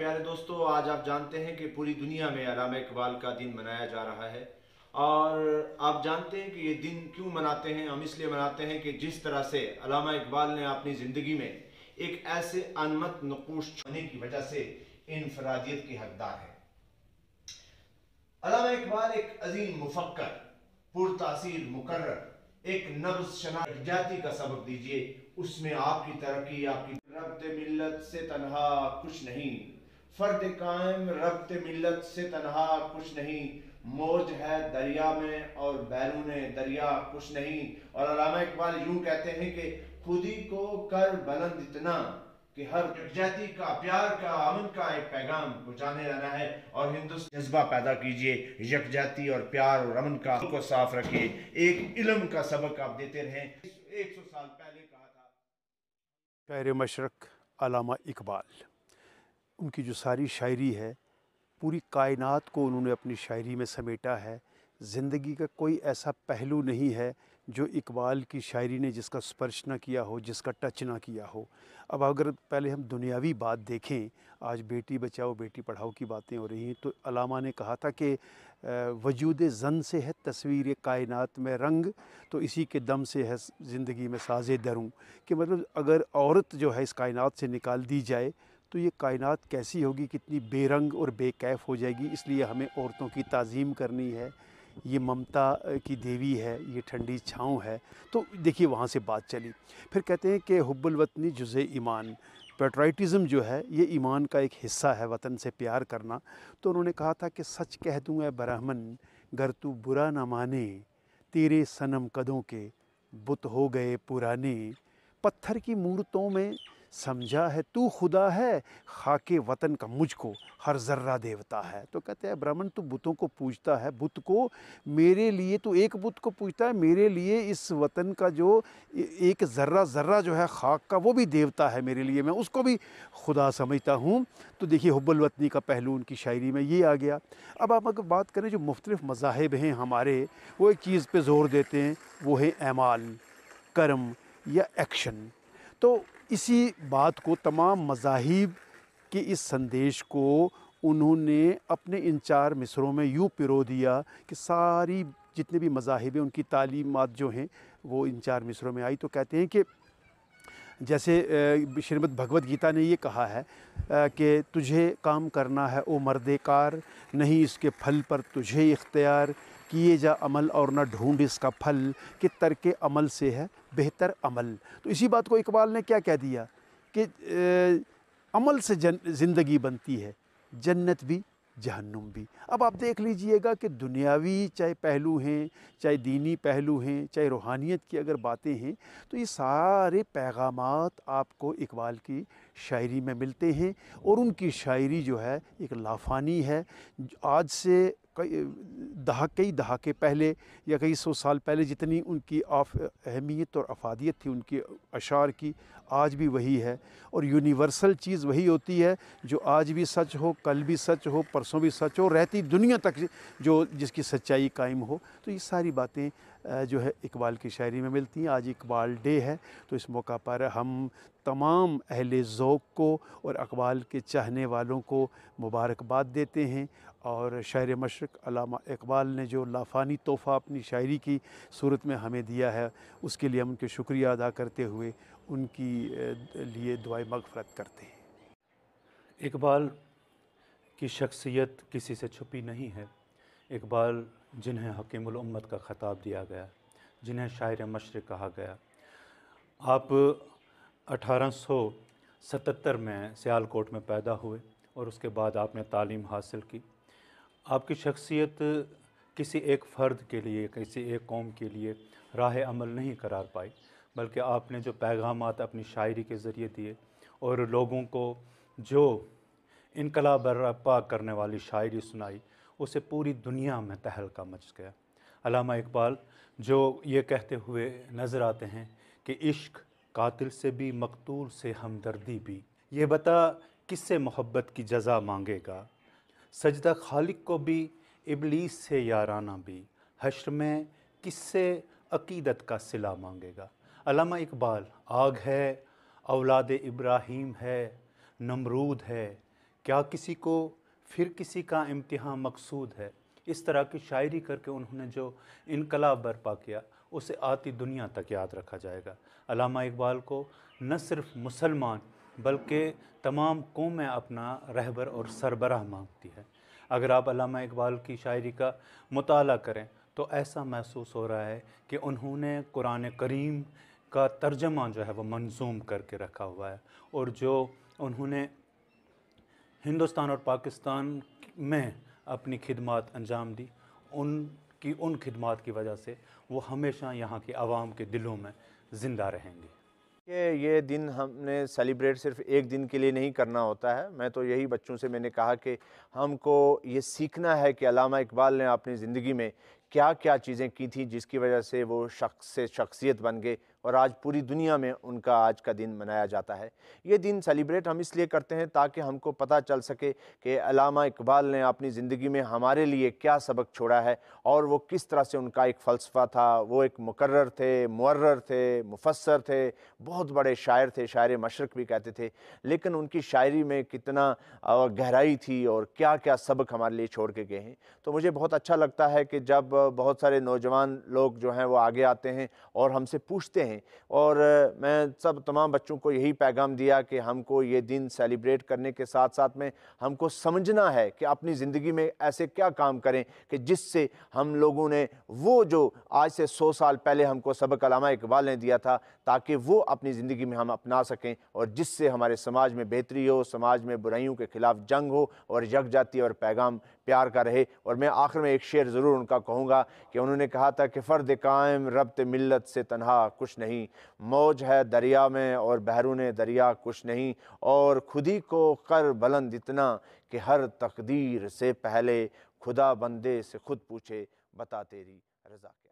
प्यारे दोस्तों आज आप जानते हैं कि पूरी दुनिया में अलाम इकबाल का दिन मनाया जा रहा है और आप जानते हैं कि ये दिन क्यों मनाते हैं हम इसलिए मनाते हैं कि जिस तरह से अलामा इकबाल ने अपनी ज़िंदगी में एक ऐसे अनमत नकूश होने की वजह से इनफरादियत की हकदार है अलामा इकबाल एक अजीम मुफक्र पुरतासीर मुकर एक नब्ज शनाजाती का सबक दीजिए उसमें आपकी तरक्की आपकी रब्त मिल्लत से तनहा कुछ नहीं फर्द कायम रब्त मिलत से तनहा कुछ नहीं मौज है दरिया में और बैरून दरिया कुछ नहीं और अलामा इकबाल यूं कहते हैं कि खुदी को कर बुलंद इतना कि हर जाति का प्यार का अमन का एक पैगाम पहुंचाने रहना है और हिंदुस्तान जज्बा पैदा कीजिए यकजाती और प्यार और अमन का को साफ रखिए एक इलम का सबक आप देते रहें एक सौ साल पहले कहा था पैर मशरक अलामा इकबाल उनकी जो सारी शायरी है पूरी कायनात को उन्होंने अपनी शायरी में समेटा है ज़िंदगी का कोई ऐसा पहलू नहीं है जो इकबाल की शायरी ने जिसका स्पर्श ना किया हो जिसका टच ना किया हो अब अगर पहले हम दुनियावी बात देखें आज बेटी बचाओ बेटी पढ़ाओ की बातें हो रही हैं तो अलामा ने कहा था कि वजूद जन से है तस्वीर कायनात में रंग तो इसी के दम से है ज़िंदगी में साज दरूँ कि मतलब अगर औरत जो है इस कायनात से निकाल दी जाए तो ये कायनात कैसी होगी कितनी बेरंग और बेकैफ हो जाएगी इसलिए हमें औरतों की तज़ीम करनी है ये ममता की देवी है ये ठंडी छाँव है तो देखिए वहाँ से बात चली फिर कहते हैं कि हब्बुलवतनी जुज़ ईमान पेट्राइटिज़म जो है ये ईमान का एक हिस्सा है वतन से प्यार करना तो उन्होंने कहा था कि सच कह दूँगा ब्राह्मण गर तू बुरा ना माने तेरे सनम कदों के बुत हो गए पुराने पत्थर की मूर्तों में समझा है तू खुदा है खाके वतन का मुझको हर जर्रा देवता है तो कहते हैं ब्राह्मण तो बुतों को पूजता है बुत को मेरे लिए तो एक बुत को पूजता है मेरे लिए इस वतन का जो एक ज़र्रा ज़र्रा जो है खाक का वो भी देवता है मेरे लिए मैं उसको भी खुदा समझता हूँ तो देखिए हब्बल वतनी का पहलू उनकी शायरी में ये आ गया अब आप अगर बात करें जो मुख्तलिफ़ मजाहब हैं हमारे वो एक चीज़ पर ज़ोर देते हैं वो है ऐमाल कर्म या एक्शन तो इसी बात को तमाम मजाहिब के इस संदेश को उन्होंने अपने इन चार मिसरों में यूँ पिरो दिया कि सारी जितने भी मजाहब हैं उनकी तालीमत जो हैं वो इन चार मिसरों में आई तो कहते हैं कि जैसे श्रीमद भगवत गीता ने ये कहा है कि तुझे काम करना है ओ कार नहीं इसके फल पर तुझे इख्तियार किए जा अमल और न ढूंढ इसका फल कि तर्क अमल से है बेहतर अमल तो इसी बात को इकबाल ने क्या कह दिया कि ए, अमल से ज़िंदगी बनती है जन्नत भी जहन्नुम भी अब आप देख लीजिएगा कि दुनियावी चाहे पहलू हैं चाहे दीनी पहलू हैं चाहे रूहानियत की अगर बातें हैं तो ये सारे पैगाम आपको इकबाल की शायरी में मिलते हैं और उनकी शायरी जो है एक लाफानी है आज से कई कई दहाके पहले या कई सौ साल पहले जितनी उनकी आफ अहमियत और अफादियत थी उनकी अशार की आज भी वही है और यूनिवर्सल चीज़ वही होती है जो आज भी सच हो कल भी सच हो परसों भी सच हो रहती दुनिया तक जो जिसकी सच्चाई कायम हो तो ये सारी बातें जो है इकबाल की शायरी में मिलती हैं आज इकबाल डे है तो इस मौका पर हम तमाम अहल ओक को और अकबाल के चाहने वालों को मुबारकबाद देते हैं और शायर मशरक अलामा इकबाल ने जो लाफानी तोहफ़ा अपनी शायरी की सूरत में हमें दिया है उसके लिए हम उनके शुक्रिया अदा करते हुए उनकी लिए दुआ मगफरत करते हैं इकबाल की शख्सियत किसी से छुपी नहीं है इकबाल जिन्हें हकीमत का ख़ताब दिया गया जिन्हें शायर मशर कहा गया आप 1877 में सियालकोट में पैदा हुए और उसके बाद आपने तालीम हासिल की आपकी शख्सियत किसी एक फ़र्द के लिए किसी एक कौम के लिए राह अमल नहीं करार पाई बल्कि आपने जो पैगाम अपनी शायरी के ज़रिए दिए और लोगों को जो इनकलाब पा करने वाली शायरी सुनाई उसे पूरी दुनिया में तहलका मच गया अलामा इकबाल जो ये कहते हुए नज़र आते हैं कि इश्क कातिल से भी मकतूल से हमदर्दी भी ये बता किससे मोहब्बत की जजा मांगेगा सजदा खालिक को भी इबलीस से याराना भी हश्र में किससे अकीदत का सिला मांगेगा अलामा इकबाल आग है औलाद इब्राहिम है नमरूद है क्या किसी को फिर किसी का इम्तहा मकसूद है इस तरह की शायरी करके उन्होंने जो इनकलाब बर्पा किया उसे आती दुनिया तक याद रखा जाएगा अलामा इकबाल को न सिर्फ मुसलमान बल्कि तमाम कौमें अपना रहबर और सरबराह मांगती है अगर आप अलामा इकबाल की शायरी का मताल करें तो ऐसा महसूस हो रहा है कि उन्होंने कुरान करीम का तर्जमा जो है वह मंजूम करके रखा हुआ है और जो उन्होंने हिंदुस्तान और पाकिस्तान में अपनी खिदमत अंजाम दी उनकी उन खिदमत की वजह से वो हमेशा यहाँ के आवाम के दिलों में ज़िंदा रहेंगे ये ये दिन हमने सेलिब्रेट सिर्फ एक दिन के लिए नहीं करना होता है मैं तो यही बच्चों से मैंने कहा कि हमको ये सीखना है कि अलामा इकबाल ने अपनी ज़िंदगी में क्या क्या चीज़ें की थी जिसकी वजह से वो शख्स से शख्सियत बन गए और आज पूरी दुनिया में उनका आज का दिन मनाया जाता है ये दिन सेलिब्रेट हम इसलिए करते हैं ताकि हमको पता चल सके कि अलामा इकबाल ने अपनी ज़िंदगी में हमारे लिए क्या सबक छोड़ा है और वो किस तरह से उनका एक फ़लसफ़ा था वो एक मुकर्र थे मुर्र थे मुफसर थे बहुत बड़े शायर थे शायर मशरक़ भी कहते थे लेकिन उनकी शायरी में कितना गहराई थी और क्या क्या सबक हमारे लिए छोड़ के गए हैं तो मुझे बहुत अच्छा लगता है कि जब बहुत सारे नौजवान लोग जो हैं वो आगे आते हैं और हमसे पूछते हैं हैं और मैं सब तमाम बच्चों को यही पैगाम दिया कि हमको ये दिन सेलिब्रेट करने के साथ साथ में हमको समझना है कि अपनी ज़िंदगी में ऐसे क्या काम करें कि जिससे हम लोगों ने वो जो आज से सौ साल पहले हमको सबक अलामा इकबाल ने दिया था ताकि वो अपनी ज़िंदगी में हम अपना सकें और जिससे हमारे समाज में बेहतरी हो समाज में बुराइयों के ख़िलाफ़ जंग हो और यकजाती और पैगाम प्यार का रहे और मैं आखिर में एक शेर ज़रूर उनका कहूँगा कि उन्होंने कहा था कि फ़र्द कायम रब्त मिलत से तनहा कुछ नहीं मौज है दरिया में और बहरून दरिया कुछ नहीं और खुद ही को कर बुलंद इतना कि हर तकदीर से पहले खुदा बंदे से खुद पूछे बता तेरी रजा के